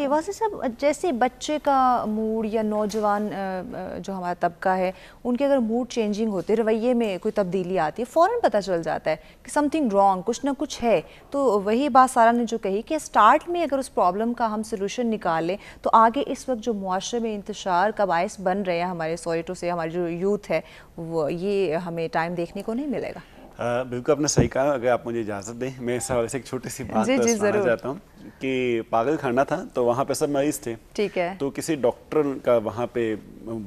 जी वासी साहब जैसे बच्चे का मूड या नौजवान जो हमारा तबका है उनके अगर मूड चेंजिंग होते रवैये में कोई तब्दीली आती है फ़ौरन पता चल जाता है कि समथिंग रॉन्ग कुछ ना कुछ है तो वही बात सारा ने जो कही कि स्टार्ट में अगर उस प्रॉब्लम का हम सोलूशन निकालें तो आगे इस वक्त जो मुआरे में इंतशार का बायस बन रहे हैं हमारे सोइटों से हमारे जो यूथ है वो ये हमें टाइम देखने को नहीं मिलेगा बिल्कुल आपने सही कहा अगर आप मुझे इजाज़त दें मैं इस हवाले से एक छोटी सी बात जी, जी, जरूर चाहता हूँ कि पागल खाना था तो वहाँ पे सब मरीज थे ठीक है तो किसी डॉक्टर का वहाँ पे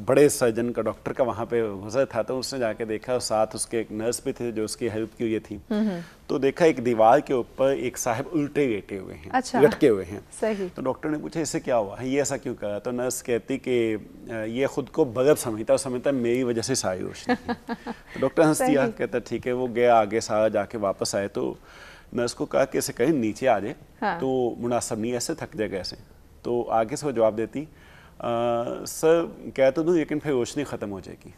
बड़े सर्जन का डॉक्टर का वहाँ पे गुजर था तो उसने जाके देखा और साथ उसके एक नर्स भी थे जो उसकी हेल्प की हुई थी हम्म, हम्म। तो देखा एक दीवार के ऊपर एक साहब उल्टे लेटे हुए हैं अच्छा, लटके हुए हैं सही तो डॉक्टर ने पूछा इसे क्या हुआ ये ऐसा क्यों करा तो नर्स कहती कि ये खुद को बगब समझता और समझता मेरी वजह से सारी रोशनी तो डॉक्टर हंस दिया कहता ठीक है वो गया आगे सारा जाके वापस आए तो मैं उसको कहा कि ऐसे कहीं नीचे आ जाए हाँ। तो मुनासब नहीं ऐसे थक जाएगा ऐसे तो आगे से वो जवाब देती सर कह तो दूँ लेकिन फिर रोशनी ख़त्म हो जाएगी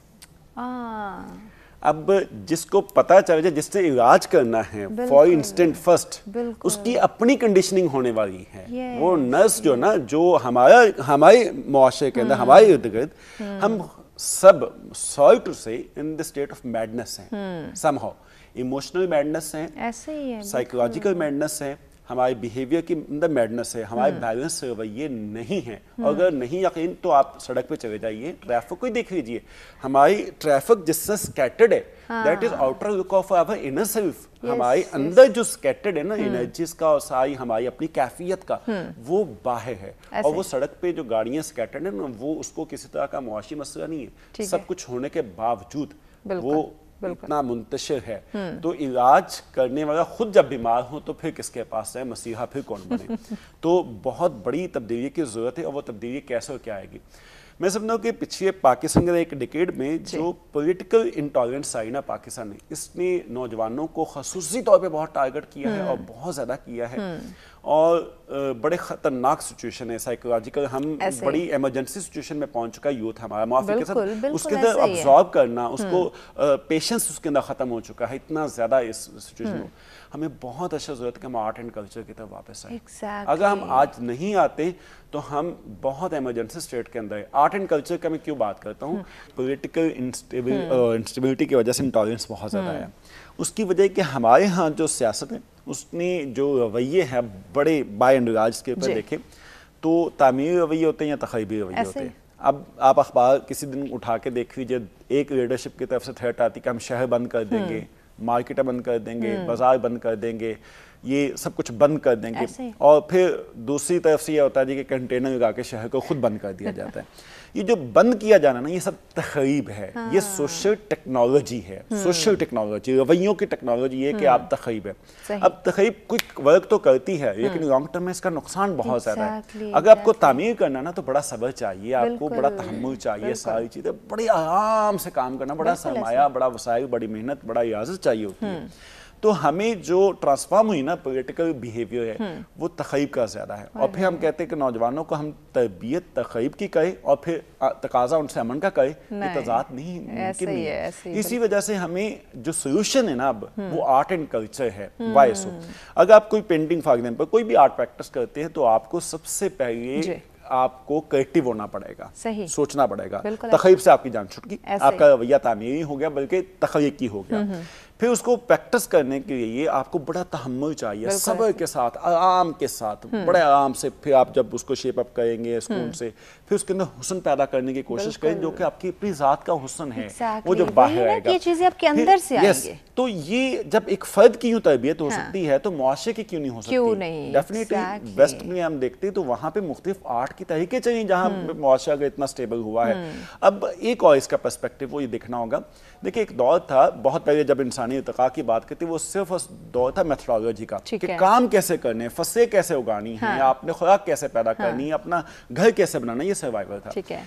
अब जिसको पता चल जाए जिससे इलाज करना है फॉर इंस्टेंट फर्स्ट उसकी अपनी कंडीशनिंग होने वाली है वो नर्स जो ना जो हमारा हमारे मुआशरे के अंदर हम्म। हमारे इर्द गिर्द हम्म। हम सब सॉल्ट से in the state of madness हैं समहाउ हम्म। इमोशनल मैडनेस है ऐसे ही है साइकोलॉजिकल मैडनेस है हमारे बिहेवियर की अंदर मैडनेस है हमारे बैलेंस हम्म। रवैये नहीं है हम्म। अगर नहीं यकीन तो आप सड़क पे चले जाइए ट्रैफिक को ही देख लीजिए हमारी ट्रैफिक जिससे स्कैटर्ड है that is outer look of our inner self हमारे अंदर जो स्कैटर्ड है ना एनर्जीज हम्म। का और सारी हमारी अपनी कैफियत का वो बाहर है और वो सड़क पे जो गाड़ियां स्कैटर्ड है ना वो उसको किसी तरह का मुआशी मसला नहीं है सब कुछ होने के बावजूद वो इतना मुंतशिर है हम्म। तो इलाज करने वाला खुद जब बीमार हो तो फिर किसके पास जाए मसीहा फिर कौन बने तो बहुत बड़ी तब्दीली की ज़रूरत है और वो तब्दीली कैसे और क्या आएगी मैं समझता हूँ कि पिछले पाकिस्तान के एक डिकेड में जो पॉलिटिकल इंटॉलरेंस आई ना पाकिस्तान ने इसने नौजवानों को खसूसी तौर पे बहुत टारगेट किया है और हम्म। बहुत ज़्यादा किया है हम्म। और बड़े खतरनाक सिचुएशन है साइकोलॉजिकल हम बड़ी इमरजेंसी सिचुएशन में पहुंच चुका है यूथ हमारा माफी के साथ उसके अंदर ऑब्जॉर्व करना उसको पेशेंस हम्म। उसके अंदर ख़त्म हो चुका है इतना ज़्यादा इस सिचुएशन में हमें बहुत अच्छा ज़रूरत है कि हम आर्ट एंड कल्चर की तरफ वापस आए अगर हम आज नहीं आते तो हम बहुत एमरजेंसी स्टेट के अंदर आर्ट एंड कल्चर का मैं क्यों बात करता हूँ पोलिटिकल हम्म। इंस्टेबिलिटी हम्म। की वजह से इंटॉलरेंस बहुत ज़्यादा है हम्म। उसकी वजह कि हमारे यहाँ जो सियासत है उसने जो रवैये हैं बड़े बाय एंड राज के ऊपर देखे तो तामीरी रवैये होते हैं या तकरीबी रवैये होते हैं अब आप अखबार किसी दिन उठा के देख लीजिए एक लीडरशिप की तरफ से थ्रेट आती कि हम शहर बंद कर देंगे मार्केटें बंद कर देंगे बाजार बंद कर देंगे ये सब कुछ बंद कर देंगे और फिर दूसरी तरफ से यह होता है जी कि कंटेनर लगा के शहर को खुद बंद कर दिया जाता है ये जो बंद किया जाना ना ये सब तकरीब है हाँ। ये सोशल टेक्नोलॉजी है हम्म। सोशल टेक्नोलॉजी रवैयों की टेक्नोलॉजी ये कि हम्म। आप तकरीब है अब तकरीब क्विक वर्क तो करती है हाँ। लेकिन लॉन्ग टर्म में इसका नुकसान बहुत ज़्यादा है अगर आपको तामीर करना ना तो बड़ा सबर चाहिए आपको बड़ा तहमुल चाहिए सारी चीज़ें बड़े आराम से काम करना बड़ा सरमाया बड़ा वसाइल बड़ी मेहनत बड़ा इजाजत चाहिए होती है हम्म। तो हमें जो ट्रांसफॉर्म हुई ना पोलिटिकल बिहेवियर है हम्म। वो तखीब का ज़्यादा है और फिर हम कहते हैं कि नौजवानों को हम तबीयत तखीब की कहे और फिर तकाजा उनसे अमन का कहे ये तो नहीं मुमकिन नहीं है इसी वजह से हमें जो सोल्यूशन है ना अब हम्म। वो आर्ट एंड कल्चर है वायसो हम्म। अगर आप कोई पेंटिंग फॉर एग्जाम्पल कोई भी आर्ट प्रैक्टिस करते हैं तो आपको सबसे पहले आपको क्रिएटिव होना पड़ेगा सही सोचना पड़ेगा तखीब से आपकी जान छुटकी आपका रवैया तामीरी हो गया बल्कि तखलीकी हो गया फिर उसको प्रैक्टिस करने के लिए आपको बड़ा तहमुल चाहिए सबर के साथ आराम के साथ हम्म। बड़े आराम से फिर आप जब उसको शेप अप करेंगे स्कूल हम्म। से फिर उसके अंदर हुसन पैदा करने की कोशिश करें जो कि आपकी अपनी जात का हुसन है वो जो बाहर आएगा ये चीजें आपके अंदर से तो ये जब एक फर्द की यूँ तरबियत हो हाँ। सकती है तो मुआशरे की क्यों नहीं हो सकती डेफिनेटली वेस्ट में हम देखते हैं तो वहाँ पे मुख्तफ आर्ट के तरीके चाहिए जहाँ हम्म। मुआशरा अगर इतना स्टेबल हुआ है अब एक और इसका पर्सपेक्टिव वो ये देखना होगा देखिए एक दौर था बहुत पहले जब इंसान इंसानी इतका की बात करती वो सिर्फ दौर था मेथडोलॉजी का कि काम कैसे करने फसे कैसे उगानी हाँ। है या अपने खुराक कैसे पैदा हाँ। करनी है अपना घर कैसे बनाना ये सर्वाइवल था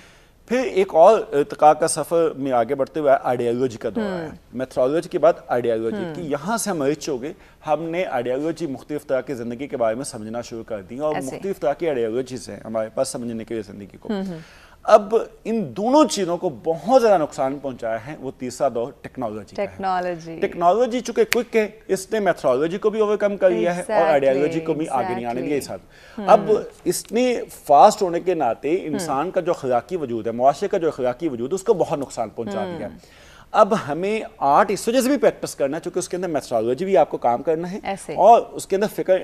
फिर एक और इतका का सफर में आगे बढ़ते हुए आइडियालॉजी का दौर है मेथडोलॉजी के बाद आइडियालॉजी की यहाँ से हम रिच हो गए हमने आइडियालॉजी मुख्तलिफ तरह की ज़िंदगी के बारे में समझना शुरू कर दी और मुख्तलिफ तरह की आइडियालॉजीज हैं हमारे पास समझने के लिए ज़िंदगी को हम्म, हम्म। अब इन दोनों चीजों को बहुत ज्यादा नुकसान पहुंचाया है वो तीसरा दौर टेक्नोलॉजी टेक्नोलॉजी टेक्नोलॉजी चूंकि क्विक है इसने मैथोलॉजी को भी ओवरकम कर लिया है और आइडियोलॉजी को भी आगे नहीं आने दिया इस अब हम्म। इसने फास्ट होने के नाते हम्म। इंसान का जो अखलाकी वजूद है मुआरे का जो अखलाकी वजूद उसको बहुत नुकसान पहुंचा दिया है हम्म। अब हमें आर्ट इस वजह से भी प्रैक्टिस करना है चूंकि उसके अंदर मेथोलॉजी भी आपको काम करना है और उसके अंदर फिक्र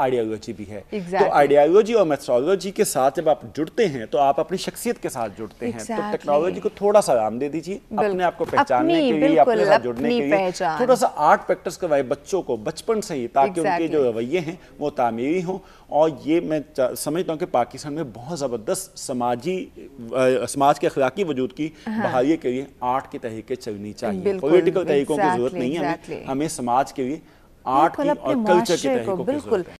आइडियालॉजी भी है तो exactly. तो आइडियालॉजी और मेथडोलॉजी के साथ जब आप जुड़ते हैं तो आप अपनी शख्सियत के साथ जुड़ते exactly. हैं तो टेक्नोलॉजी को थोड़ा सा आराम दे दीजिए अपने आप को पहचानने के लिए अपने साथ जुड़ने के लिए थोड़ा सा आर्ट प्रैक्टिस करवाए बच्चों को बचपन से ही ताकि उनके जो रवैये हैं वो तामीरी हों और ये मैं समझता हूँ कि पाकिस्तान में बहुत ज़बरदस्त समाजी समाज के अखलाकी वजूद की हाँ। बहाली के लिए आर्ट की तहरीकें चलनी चाहिए पोलिटिकल तरीकों की जरूरत नहीं है हमें समाज के लिए आर्ट और कल्चर के तरीकों की बिल्कुल